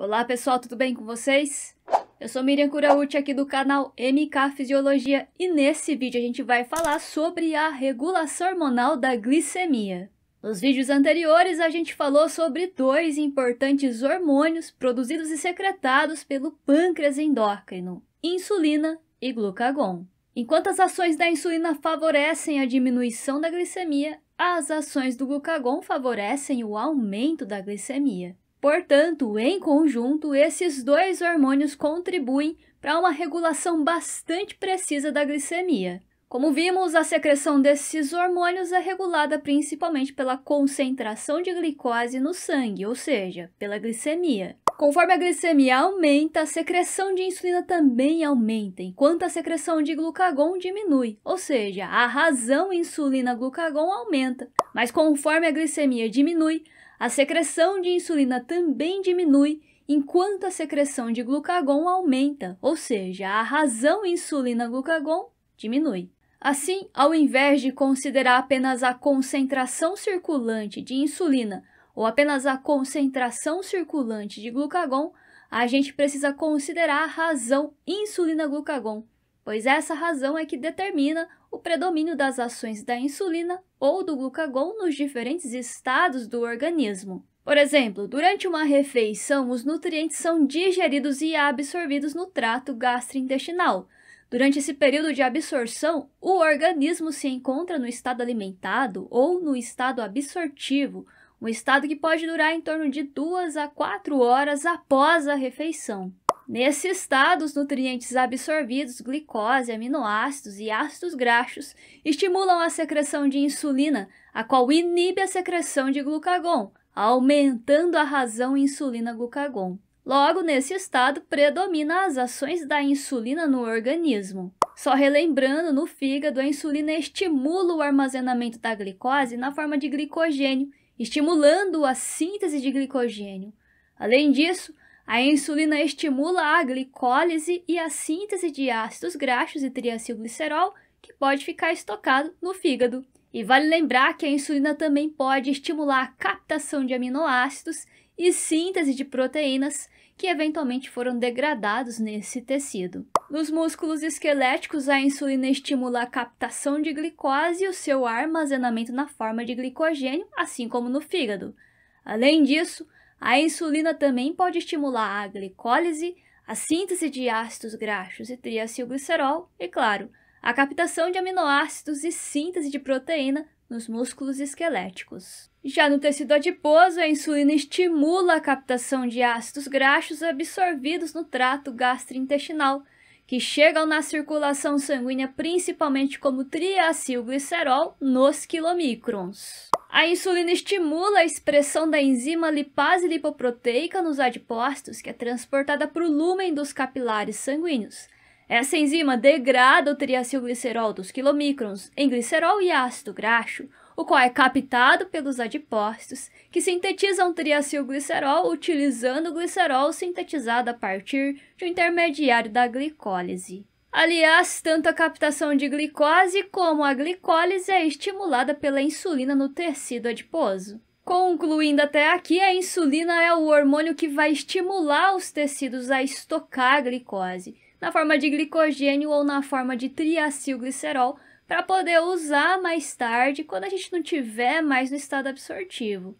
Olá pessoal, tudo bem com vocês? Eu sou Miriam Curaucci aqui do canal MK Fisiologia e nesse vídeo a gente vai falar sobre a regulação hormonal da glicemia. Nos vídeos anteriores a gente falou sobre dois importantes hormônios produzidos e secretados pelo pâncreas endócrino, insulina e glucagon. Enquanto as ações da insulina favorecem a diminuição da glicemia, as ações do glucagon favorecem o aumento da glicemia. Portanto, em conjunto, esses dois hormônios contribuem para uma regulação bastante precisa da glicemia. Como vimos, a secreção desses hormônios é regulada principalmente pela concentração de glicose no sangue, ou seja, pela glicemia. Conforme a glicemia aumenta, a secreção de insulina também aumenta, enquanto a secreção de glucagon diminui, ou seja, a razão insulina-glucagon aumenta. Mas conforme a glicemia diminui, a secreção de insulina também diminui, enquanto a secreção de glucagon aumenta, ou seja, a razão insulina-glucagon diminui. Assim, ao invés de considerar apenas a concentração circulante de insulina ou apenas a concentração circulante de glucagon, a gente precisa considerar a razão insulina-glucagon, pois essa razão é que determina o predomínio das ações da insulina ou do glucagon nos diferentes estados do organismo. Por exemplo, durante uma refeição, os nutrientes são digeridos e absorvidos no trato gastrointestinal. Durante esse período de absorção, o organismo se encontra no estado alimentado ou no estado absortivo, um estado que pode durar em torno de 2 a 4 horas após a refeição. Nesse estado, os nutrientes absorvidos, glicose, aminoácidos e ácidos graxos, estimulam a secreção de insulina, a qual inibe a secreção de glucagon, aumentando a razão insulina-glucagon. Logo, nesse estado, predomina as ações da insulina no organismo. Só relembrando, no fígado, a insulina estimula o armazenamento da glicose na forma de glicogênio estimulando a síntese de glicogênio. Além disso, a insulina estimula a glicólise e a síntese de ácidos graxos e triacilglicerol, que pode ficar estocado no fígado. E vale lembrar que a insulina também pode estimular a captação de aminoácidos e síntese de proteínas, que eventualmente foram degradados nesse tecido. Nos músculos esqueléticos, a insulina estimula a captação de glicose e o seu armazenamento na forma de glicogênio, assim como no fígado. Além disso, a insulina também pode estimular a glicólise, a síntese de ácidos graxos e triacilglicerol e, claro, a captação de aminoácidos e síntese de proteína nos músculos esqueléticos. Já no tecido adiposo, a insulina estimula a captação de ácidos graxos absorvidos no trato gastrointestinal, que chegam na circulação sanguínea principalmente como triacilglicerol nos quilomicrons. A insulina estimula a expressão da enzima lipase lipoproteica nos adipócitos, que é transportada para o lúmen dos capilares sanguíneos, essa enzima degrada o triacilglicerol dos quilomicrons em glicerol e ácido graxo, o qual é captado pelos adipócitos, que sintetizam triacilglicerol utilizando o glicerol sintetizado a partir de um intermediário da glicólise. Aliás, tanto a captação de glicose como a glicólise é estimulada pela insulina no tecido adiposo. Concluindo até aqui, a insulina é o hormônio que vai estimular os tecidos a estocar a glicose, na forma de glicogênio ou na forma de triacilglicerol, para poder usar mais tarde quando a gente não tiver mais no estado absortivo.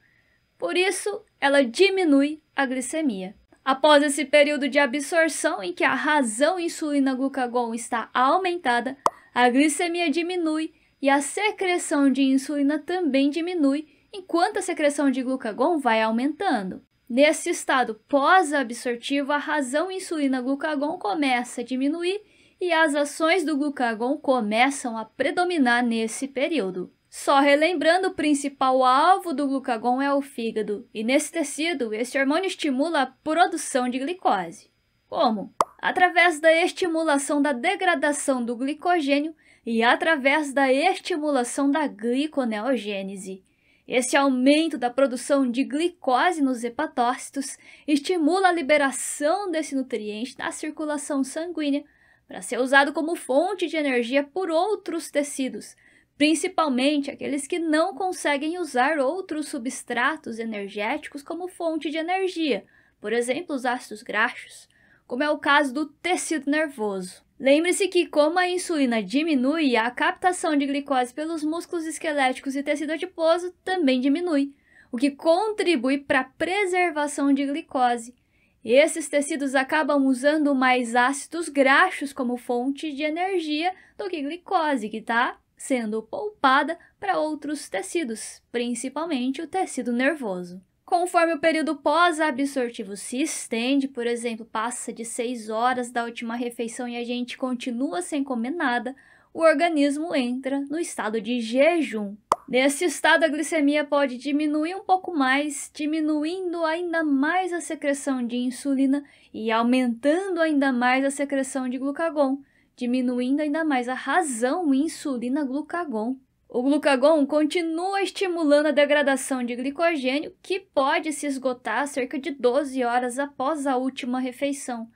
Por isso, ela diminui a glicemia. Após esse período de absorção em que a razão insulina-glucagon está aumentada, a glicemia diminui e a secreção de insulina também diminui, enquanto a secreção de glucagon vai aumentando. Nesse estado pós-absortivo, a razão insulina-glucagon começa a diminuir e as ações do glucagon começam a predominar nesse período. Só relembrando, o principal alvo do glucagon é o fígado, e nesse tecido, esse hormônio estimula a produção de glicose. Como? Através da estimulação da degradação do glicogênio e através da estimulação da gliconeogênese. Este aumento da produção de glicose nos hepatócitos estimula a liberação desse nutriente na circulação sanguínea para ser usado como fonte de energia por outros tecidos, principalmente aqueles que não conseguem usar outros substratos energéticos como fonte de energia, por exemplo, os ácidos graxos, como é o caso do tecido nervoso. Lembre-se que, como a insulina diminui, a captação de glicose pelos músculos esqueléticos e tecido adiposo também diminui, o que contribui para a preservação de glicose. esses tecidos acabam usando mais ácidos graxos como fonte de energia do que glicose, que está sendo poupada para outros tecidos, principalmente o tecido nervoso. Conforme o período pós-absortivo se estende, por exemplo, passa de 6 horas da última refeição e a gente continua sem comer nada, o organismo entra no estado de jejum. Nesse estado, a glicemia pode diminuir um pouco mais, diminuindo ainda mais a secreção de insulina e aumentando ainda mais a secreção de glucagon, diminuindo ainda mais a razão insulina-glucagon. O glucagon continua estimulando a degradação de glicogênio, que pode se esgotar cerca de 12 horas após a última refeição.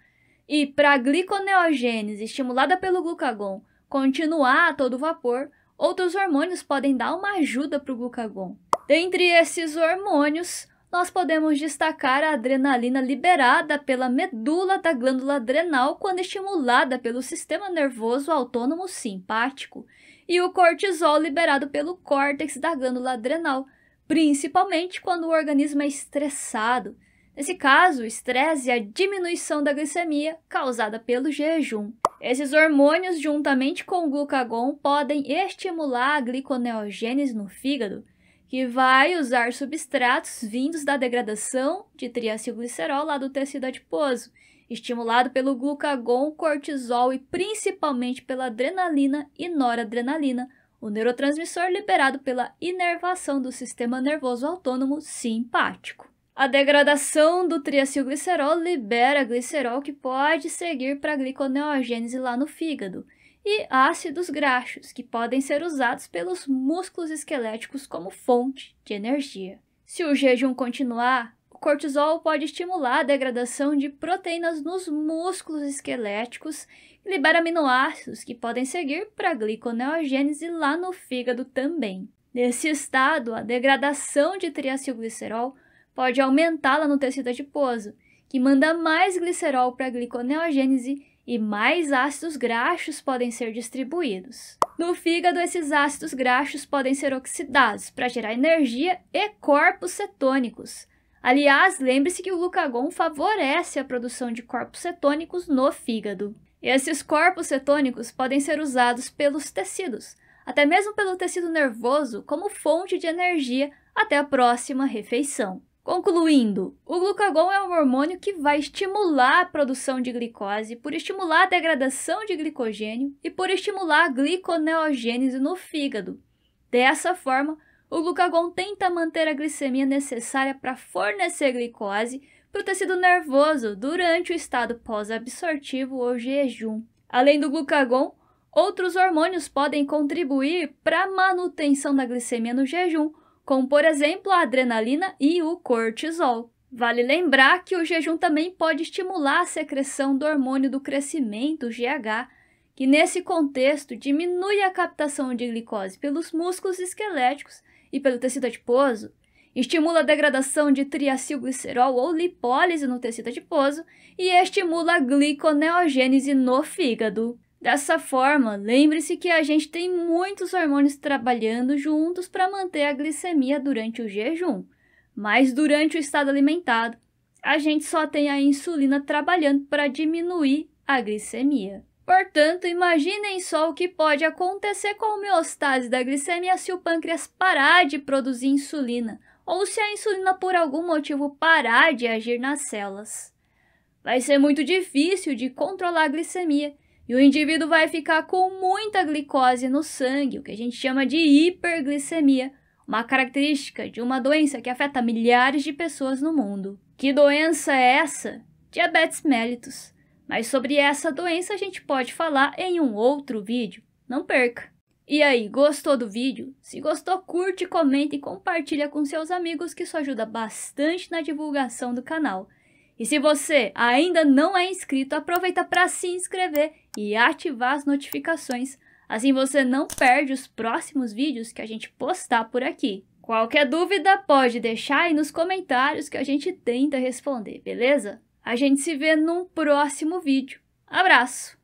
E para a gliconeogênese estimulada pelo glucagon continuar a todo vapor, outros hormônios podem dar uma ajuda para o glucagon. Dentre esses hormônios, nós podemos destacar a adrenalina liberada pela medula da glândula adrenal quando estimulada pelo sistema nervoso autônomo simpático e o cortisol liberado pelo córtex da glândula adrenal, principalmente quando o organismo é estressado. Nesse caso, o estresse é a diminuição da glicemia causada pelo jejum. Esses hormônios, juntamente com o glucagon, podem estimular a gliconeogênese no fígado, que vai usar substratos vindos da degradação de triacilglicerol lá do tecido adiposo, estimulado pelo glucagon, cortisol e principalmente pela adrenalina e noradrenalina, o neurotransmissor liberado pela inervação do sistema nervoso autônomo simpático. A degradação do triacilglicerol libera glicerol que pode seguir para a gliconeogênese lá no fígado, e ácidos graxos, que podem ser usados pelos músculos esqueléticos como fonte de energia. Se o jejum continuar, o cortisol pode estimular a degradação de proteínas nos músculos esqueléticos e libera aminoácidos que podem seguir para a gliconeogênese lá no fígado também. Nesse estado, a degradação de triacilglicerol pode aumentá-la no tecido adiposo, que manda mais glicerol para a gliconeogênese e mais ácidos graxos podem ser distribuídos. No fígado, esses ácidos graxos podem ser oxidados para gerar energia e corpos cetônicos. Aliás, lembre-se que o glucagon favorece a produção de corpos cetônicos no fígado. Esses corpos cetônicos podem ser usados pelos tecidos, até mesmo pelo tecido nervoso, como fonte de energia até a próxima refeição. Concluindo, o glucagon é um hormônio que vai estimular a produção de glicose por estimular a degradação de glicogênio e por estimular a gliconeogênese no fígado. Dessa forma, o glucagon tenta manter a glicemia necessária para fornecer glicose para o tecido nervoso durante o estado pós-absortivo ou jejum. Além do glucagon, outros hormônios podem contribuir para a manutenção da glicemia no jejum, como por exemplo a adrenalina e o cortisol. Vale lembrar que o jejum também pode estimular a secreção do hormônio do crescimento, GH, que nesse contexto diminui a captação de glicose pelos músculos esqueléticos e pelo tecido adiposo, estimula a degradação de triacilglicerol ou lipólise no tecido adiposo e estimula a gliconeogênese no fígado. Dessa forma, lembre-se que a gente tem muitos hormônios trabalhando juntos para manter a glicemia durante o jejum, mas durante o estado alimentado, a gente só tem a insulina trabalhando para diminuir a glicemia. Portanto, imaginem só o que pode acontecer com a homeostase da glicemia se o pâncreas parar de produzir insulina ou se a insulina por algum motivo parar de agir nas células. Vai ser muito difícil de controlar a glicemia e o indivíduo vai ficar com muita glicose no sangue, o que a gente chama de hiperglicemia, uma característica de uma doença que afeta milhares de pessoas no mundo. Que doença é essa? Diabetes mellitus. Mas sobre essa doença a gente pode falar em um outro vídeo. Não perca! E aí, gostou do vídeo? Se gostou, curte, comenta e compartilha com seus amigos que isso ajuda bastante na divulgação do canal. E se você ainda não é inscrito, aproveita para se inscrever e ativar as notificações. Assim você não perde os próximos vídeos que a gente postar por aqui. Qualquer dúvida pode deixar aí nos comentários que a gente tenta responder, beleza? A gente se vê num próximo vídeo. Abraço!